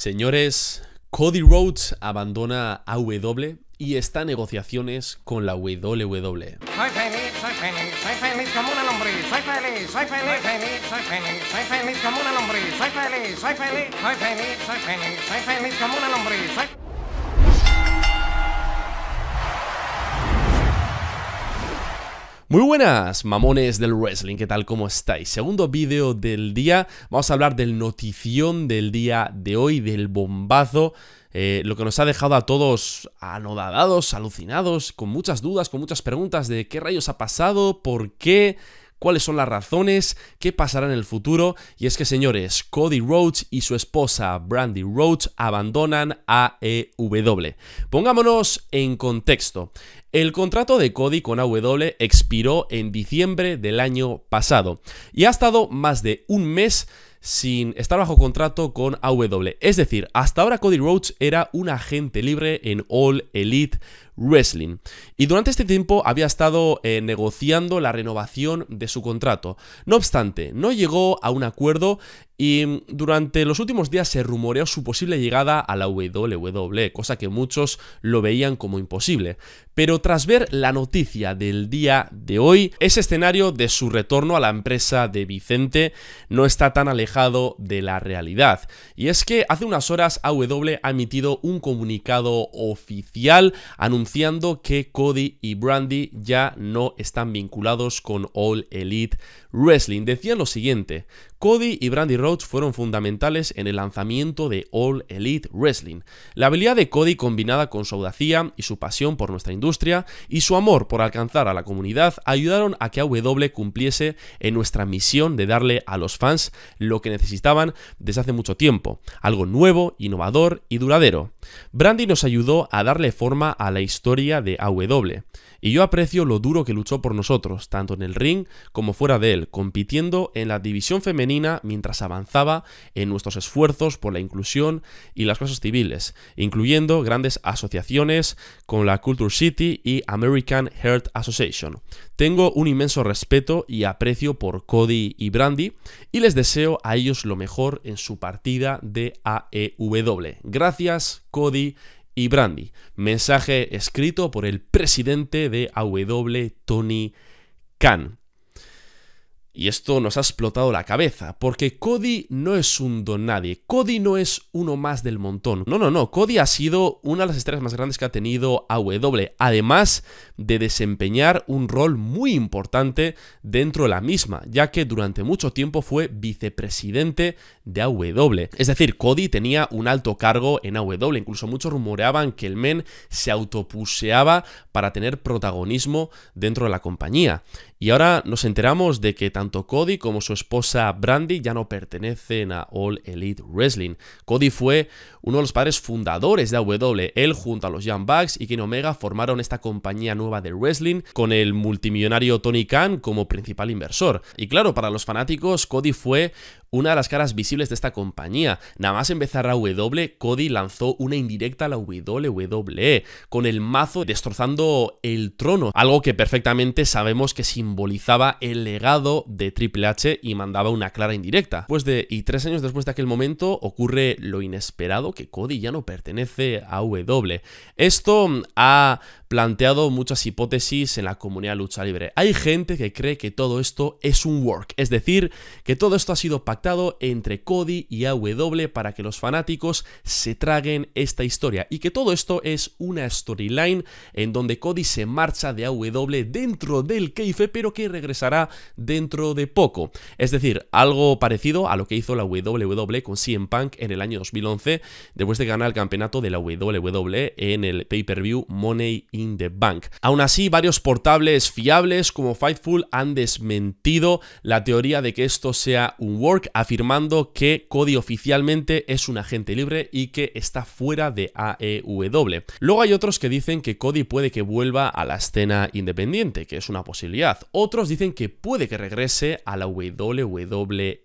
Señores, Cody Rhodes abandona AW y está en negociaciones con la WWE. Muy buenas, mamones del wrestling, ¿qué tal? ¿Cómo estáis? Segundo vídeo del día, vamos a hablar del notición del día de hoy, del bombazo, eh, lo que nos ha dejado a todos anodadados, alucinados, con muchas dudas, con muchas preguntas de qué rayos ha pasado, por qué, cuáles son las razones, qué pasará en el futuro. Y es que, señores, Cody Rhodes y su esposa Brandy Rhodes abandonan AEW. Pongámonos en contexto. El contrato de Cody con AW expiró en diciembre del año pasado y ha estado más de un mes sin estar bajo contrato con AW. Es decir, hasta ahora Cody Rhodes era un agente libre en All Elite Wrestling. Y durante este tiempo había estado eh, negociando la renovación de su contrato. No obstante, no llegó a un acuerdo y mm, durante los últimos días se rumoreó su posible llegada a la WWE, cosa que muchos lo veían como imposible. Pero tras ver la noticia del día de hoy, ese escenario de su retorno a la empresa de Vicente no está tan alejado de la realidad. Y es que hace unas horas AW ha emitido un comunicado oficial anunciando diciendo que Cody y Brandy ya no están vinculados con All Elite Wrestling. Decían lo siguiente, Cody y Brandy Rhodes fueron fundamentales en el lanzamiento de All Elite Wrestling. La habilidad de Cody combinada con su audacia y su pasión por nuestra industria y su amor por alcanzar a la comunidad ayudaron a que AW cumpliese en nuestra misión de darle a los fans lo que necesitaban desde hace mucho tiempo, algo nuevo, innovador y duradero. Brandy nos ayudó a darle forma a la historia de AW, y yo aprecio lo duro que luchó por nosotros, tanto en el ring como fuera de él, compitiendo en la división femenina mientras avanzaba en nuestros esfuerzos por la inclusión y las cosas civiles, incluyendo grandes asociaciones con la Culture City y American Heart Association. Tengo un inmenso respeto y aprecio por Cody y Brandy y les deseo a ellos lo mejor en su partida de AEW. Gracias, Cody y Brandy. Mensaje escrito por el presidente de AEW, Tony Khan. Y esto nos ha explotado la cabeza, porque Cody no es un don nadie, Cody no es uno más del montón. No, no, no, Cody ha sido una de las estrellas más grandes que ha tenido AW, además de desempeñar un rol muy importante dentro de la misma, ya que durante mucho tiempo fue vicepresidente de AW. Es decir, Cody tenía un alto cargo en AW, incluso muchos rumoreaban que el men se autopuseaba para tener protagonismo dentro de la compañía. Y ahora nos enteramos de que tanto Cody como su esposa Brandy ya no pertenecen a All Elite Wrestling. Cody fue uno de los padres fundadores de AW. Él junto a los Young Bucks y Ken Omega formaron esta compañía nueva de wrestling con el multimillonario Tony Khan como principal inversor. Y claro, para los fanáticos, Cody fue una de las caras visibles de esta compañía. Nada más empezar a W, Cody lanzó una indirecta a la WWE con el mazo destrozando el trono, algo que perfectamente sabemos que simbolizaba el legado de Triple H y mandaba una clara indirecta. Pues de y tres años después de aquel momento ocurre lo inesperado que Cody ya no pertenece a W. Esto ha planteado muchas hipótesis en la comunidad lucha libre. Hay gente que cree que todo esto es un work, es decir, que todo esto ha sido pactado entre Cody y AW para que los fanáticos se traguen esta historia y que todo esto es una storyline en donde Cody se marcha de AW dentro del Keife, pero que regresará dentro de poco. Es decir, algo parecido a lo que hizo la WWE con CM Punk en el año 2011, después de ganar el campeonato de la WWE en el pay-per-view Money the Bank. Aún así, varios portables fiables como Fightful han desmentido la teoría de que esto sea un work, afirmando que Cody oficialmente es un agente libre y que está fuera de AEW. Luego hay otros que dicen que Cody puede que vuelva a la escena independiente, que es una posibilidad. Otros dicen que puede que regrese a la WWE.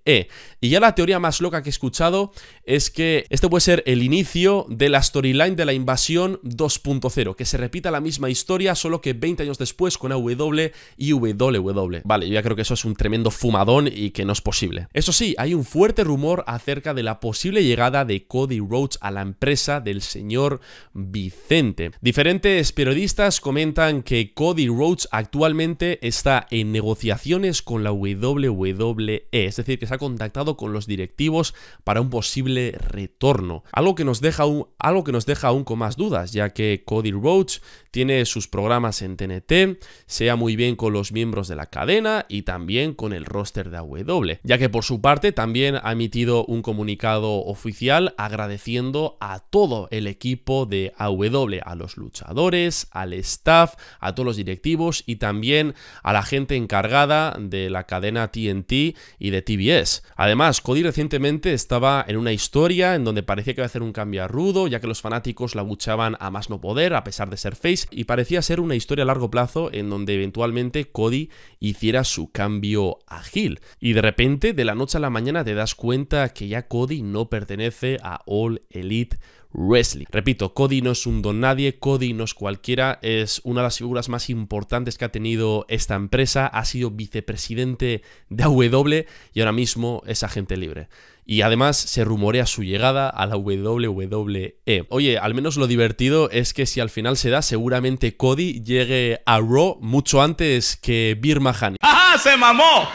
Y ya la teoría más loca que he escuchado es que este puede ser el inicio de la storyline de la invasión 2.0, que se repita la misma historia, solo que 20 años después con AW y WW. Vale, yo ya creo que eso es un tremendo fumadón y que no es posible. Eso sí, hay un fuerte rumor acerca de la posible llegada de Cody Rhodes a la empresa del señor Vicente. Diferentes periodistas comentan que Cody Rhodes actualmente está en negociaciones con la WWE, es decir, que se ha contactado con los directivos para un posible retorno. Algo que nos deja algo que nos deja aún con más dudas, ya que Cody Rhodes tiene sus programas en TNT, sea muy bien con los miembros de la cadena y también con el roster de AW, ya que por su parte también ha emitido un comunicado oficial agradeciendo a todo el equipo de AW, a los luchadores, al staff, a todos los directivos y también a la gente encargada de la cadena TNT y de TBS. Además, Cody recientemente estaba en una historia en donde parecía que iba a hacer un cambio a rudo, ya que los fanáticos la buchaban a más no poder, a pesar de ser face, y parecía ser una historia a largo plazo en donde eventualmente Cody hiciera su cambio a Gil Y de repente, de la noche a la mañana, te das cuenta que ya Cody no pertenece a All Elite Wrestling. Repito, Cody no es un don nadie, Cody no es cualquiera, es una de las figuras más importantes que ha tenido esta empresa, ha sido vicepresidente de AW y ahora mismo es agente libre. Y además se rumorea su llegada a la WWE. Oye, al menos lo divertido es que si al final se da, seguramente Cody llegue a Raw mucho antes que Birma Mahani. ¡Ajá! ¡Se mamó!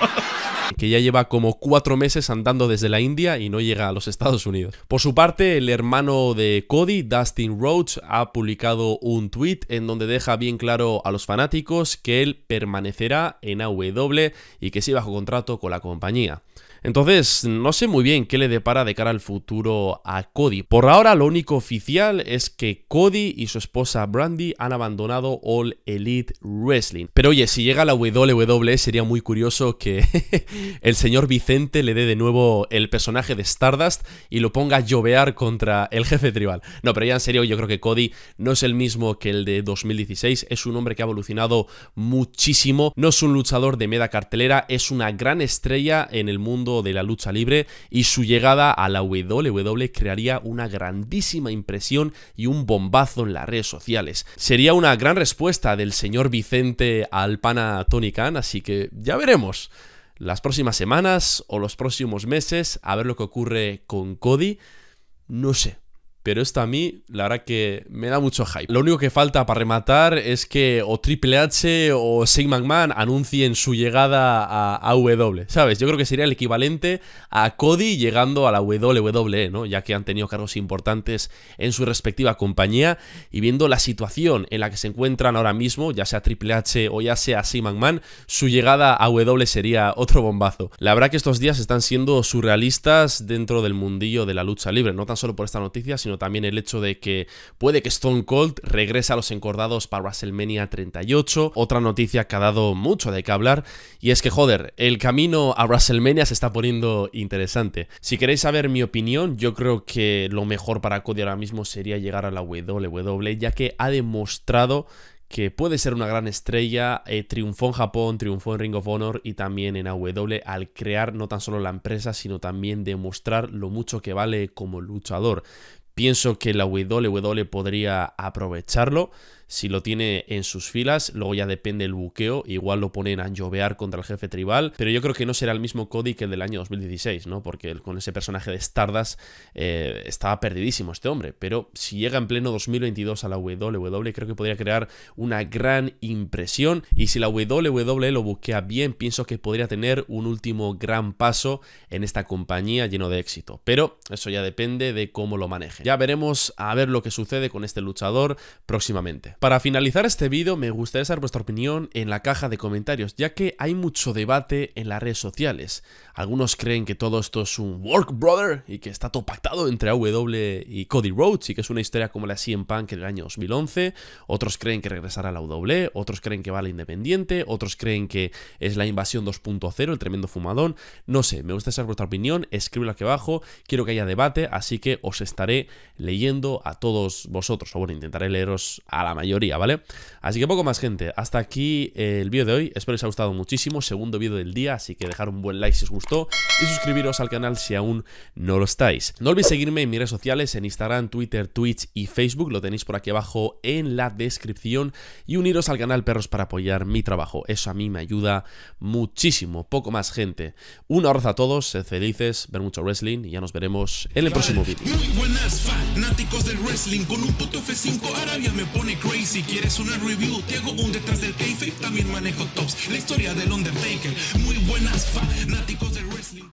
que ya lleva como cuatro meses andando desde la India y no llega a los Estados Unidos. Por su parte, el hermano de Cody, Dustin Rhodes, ha publicado un tweet en donde deja bien claro a los fanáticos que él permanecerá en AW y que sí bajo contrato con la compañía. Entonces, no sé muy bien qué le depara de cara al futuro a Cody. Por ahora, lo único oficial es que Cody y su esposa Brandy han abandonado All Elite Wrestling. Pero oye, si llega la WWE sería muy curioso que el señor Vicente le dé de nuevo el personaje de Stardust y lo ponga a llovear contra el jefe tribal. No, pero ya en serio, yo creo que Cody no es el mismo que el de 2016, es un hombre que ha evolucionado muchísimo, no es un luchador de media cartelera, es una gran estrella en el mundo de la lucha libre y su llegada a la WWE crearía una grandísima impresión y un bombazo en las redes sociales. Sería una gran respuesta del señor Vicente al pana Tony Khan, así que ya veremos las próximas semanas o los próximos meses a ver lo que ocurre con Cody. No sé, pero esto a mí, la verdad que me da mucho hype. Lo único que falta para rematar es que o Triple H o Sigma Man anuncien su llegada a W. ¿sabes? Yo creo que sería el equivalente a Cody llegando a la WWE, ¿no? Ya que han tenido cargos importantes en su respectiva compañía y viendo la situación en la que se encuentran ahora mismo, ya sea Triple H o ya sea sigma Man, su llegada a W e sería otro bombazo. La verdad que estos días están siendo surrealistas dentro del mundillo de la lucha libre, no tan solo por esta noticia, sino sino también el hecho de que puede que Stone Cold regrese a los encordados para WrestleMania 38. Otra noticia que ha dado mucho de qué hablar y es que, joder, el camino a WrestleMania se está poniendo interesante. Si queréis saber mi opinión, yo creo que lo mejor para Cody ahora mismo sería llegar a la WWE, ya que ha demostrado que puede ser una gran estrella, eh, triunfó en Japón, triunfó en Ring of Honor y también en AW al crear no tan solo la empresa, sino también demostrar lo mucho que vale como luchador pienso que la WW podría aprovecharlo si lo tiene en sus filas, luego ya depende el buqueo, igual lo ponen a llovear contra el jefe tribal, pero yo creo que no será el mismo Cody que el del año 2016, ¿no? Porque con ese personaje de Stardas eh, estaba perdidísimo este hombre, pero si llega en pleno 2022 a la WWE creo que podría crear una gran impresión y si la WWE lo buquea bien, pienso que podría tener un último gran paso en esta compañía lleno de éxito, pero eso ya depende de cómo lo maneje. Ya veremos a ver lo que sucede con este luchador próximamente. Para finalizar este vídeo me gustaría saber vuestra opinión en la caja de comentarios, ya que hay mucho debate en las redes sociales. Algunos creen que todo esto es un work brother y que está todo pactado entre AW y Cody Rhodes y que es una historia como la CM Punk en el año 2011. Otros creen que regresará a la AW, otros creen que va a la Independiente, otros creen que es la invasión 2.0, el tremendo fumadón. No sé, me gustaría saber vuestra opinión, escríbelo aquí abajo, quiero que haya debate, así que os estaré leyendo a todos vosotros, o bueno, intentaré leeros a la mayoría ¿vale? Así que poco más, gente. Hasta aquí eh, el vídeo de hoy. Espero que os haya gustado muchísimo. Segundo vídeo del día, así que dejar un buen like si os gustó y suscribiros al canal si aún no lo estáis. No olvidéis seguirme en mis redes sociales, en Instagram, Twitter, Twitch y Facebook. Lo tenéis por aquí abajo en la descripción. Y uniros al canal Perros para apoyar mi trabajo. Eso a mí me ayuda muchísimo. Poco más, gente. Un abrazo a todos. Sed felices, ver mucho wrestling y ya nos veremos en el próximo vídeo. fanáticos del wrestling. Con un 5 me pone crazy. Y si quieres una review, te hago un detrás del kayfabe. También manejo tops, la historia del Undertaker. Muy buenas fanáticos de wrestling.